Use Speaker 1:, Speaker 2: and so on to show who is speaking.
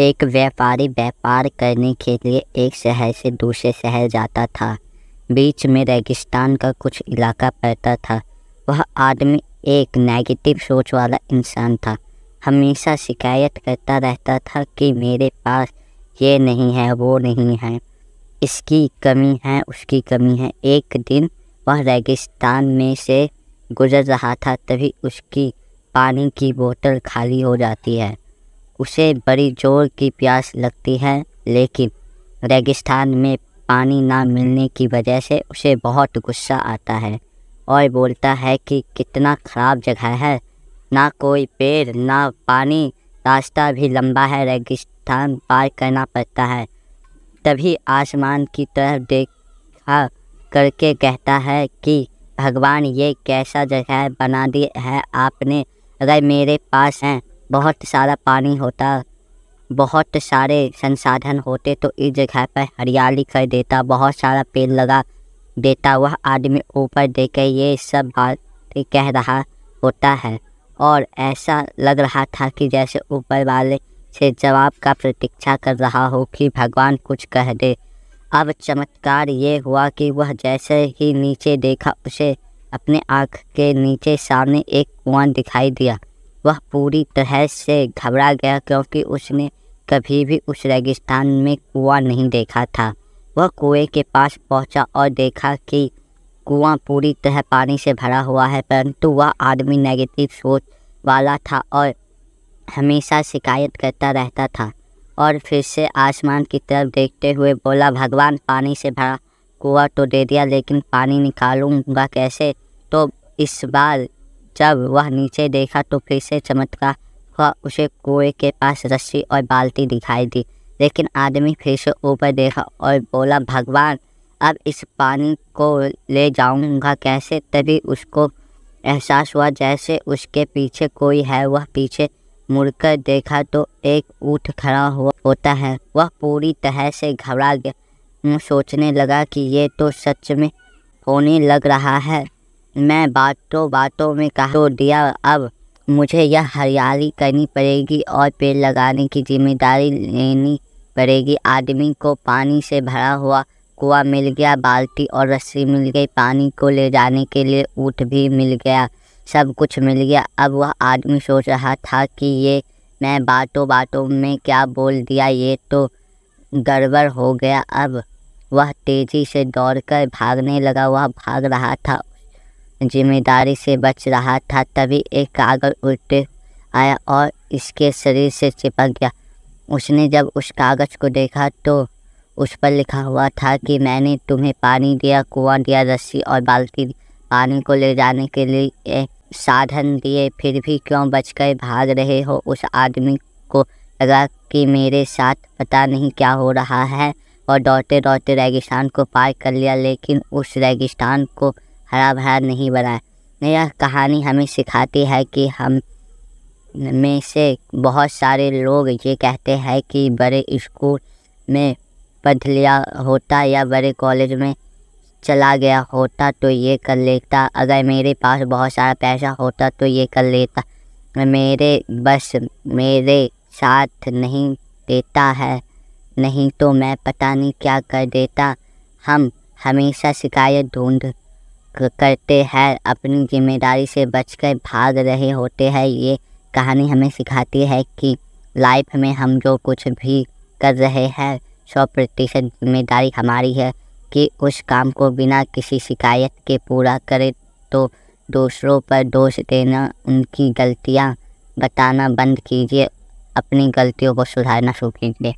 Speaker 1: एक व्यापारी व्यापार करने के लिए एक शहर से दूसरे शहर जाता था बीच में रेगिस्तान का कुछ इलाका पड़ता था वह आदमी एक नेगेटिव सोच वाला इंसान था हमेशा शिकायत करता रहता था कि मेरे पास ये नहीं है वो नहीं है इसकी कमी है उसकी कमी है एक दिन वह रेगिस्तान में से गुजर रहा था तभी उसकी पानी की बोतल खाली हो जाती है उसे बड़ी जोर की प्यास लगती है लेकिन रेगिस्तान में पानी ना मिलने की वजह से उसे बहुत गुस्सा आता है और बोलता है कि कितना ख़राब जगह है ना कोई पेड़ ना पानी रास्ता भी लंबा है रेगिस्तान पार करना पड़ता है तभी आसमान की तरफ देखा करके कहता है कि भगवान ये कैसा जगह बना दी है आपने अगर मेरे पास हैं बहुत सारा पानी होता बहुत सारे संसाधन होते तो इस जगह पर हरियाली कर देता बहुत सारा पेड़ लगा देता वह आदमी ऊपर देख के ये सब बात कह रहा होता है और ऐसा लग रहा था कि जैसे ऊपर वाले से जवाब का प्रतीक्षा कर रहा हो कि भगवान कुछ कह दे अब चमत्कार ये हुआ कि वह जैसे ही नीचे देखा उसे अपने आँख के नीचे सामने एक कुआं दिखाई दिया वह पूरी तरह से घबरा गया क्योंकि उसने कभी भी उस रेगिस्तान में कुआं नहीं देखा था वह कुएं के पास पहुंचा और देखा कि कुआं पूरी तरह पानी से भरा हुआ है परंतु वह आदमी नेगेटिव सोच वाला था और हमेशा शिकायत करता रहता था और फिर से आसमान की तरफ देखते हुए बोला भगवान पानी से भरा कुआं तो दे दिया लेकिन पानी निकालूंगा कैसे तो इस बार जब वह नीचे देखा तो फिर से चमत्कार हुआ उसे कुएं के पास रस्सी और बाल्टी दिखाई दी लेकिन आदमी फिर से ऊपर देखा और बोला भगवान अब इस पानी को ले जाऊंगा कैसे तभी उसको एहसास हुआ जैसे उसके पीछे कोई है वह पीछे मुड़कर देखा तो एक ऊँट खड़ा हुआ होता है वह पूरी तरह से घबरा गया सोचने लगा कि ये तो सच में होने लग रहा है मैं बातों बातों में कहा तो दिया अब मुझे यह हरियाली करनी पड़ेगी और पेड़ लगाने की जिम्मेदारी लेनी पड़ेगी आदमी को पानी से भरा हुआ कुआ मिल गया बाल्टी और रस्सी मिल गई पानी को ले जाने के लिए ऊँट भी मिल गया सब कुछ मिल गया अब वह आदमी सोच रहा था कि ये मैं बातों बातों में क्या बोल दिया ये तो गड़बड़ हो गया अब वह तेज़ी से दौड़कर भागने लगा वह भाग रहा था जिम्मेदारी से बच रहा था तभी एक कागज उल्टे आया और इसके शरीर से चिपक गया उसने जब उस कागज को देखा तो उस पर लिखा हुआ था कि मैंने तुम्हें पानी दिया कुआं दिया रस्सी और बाल्टी पानी को ले जाने के लिए एक साधन दिए फिर भी क्यों बच गए भाग रहे हो उस आदमी को लगा कि मेरे साथ पता नहीं क्या हो रहा है और दौड़ते दौड़ते रेगिस्तान को पार कर लिया लेकिन उस रेगिस्तान को हरा भरा नहीं बनाए यह कहानी हमें सिखाती है कि हम में से बहुत सारे लोग ये कहते हैं कि बड़े स्कूल में पढ़ लिया होता या बड़े कॉलेज में चला गया होता तो ये कर लेता अगर मेरे पास बहुत सारा पैसा होता तो ये कर लेता मेरे बस मेरे साथ नहीं देता है नहीं तो मैं पता नहीं क्या कर देता हम हमेशा शिकायत ढूंढ करते हैं अपनी जिम्मेदारी से बचकर भाग रहे होते हैं ये कहानी हमें सिखाती है कि लाइफ में हम जो कुछ भी कर रहे हैं सौ प्रतिशत जिम्मेदारी हमारी है कि उस काम को बिना किसी शिकायत के पूरा करें तो दूसरों पर दोष देना उनकी गलतियाँ बताना बंद कीजिए अपनी गलतियों को सुधारना शुरू कीजिए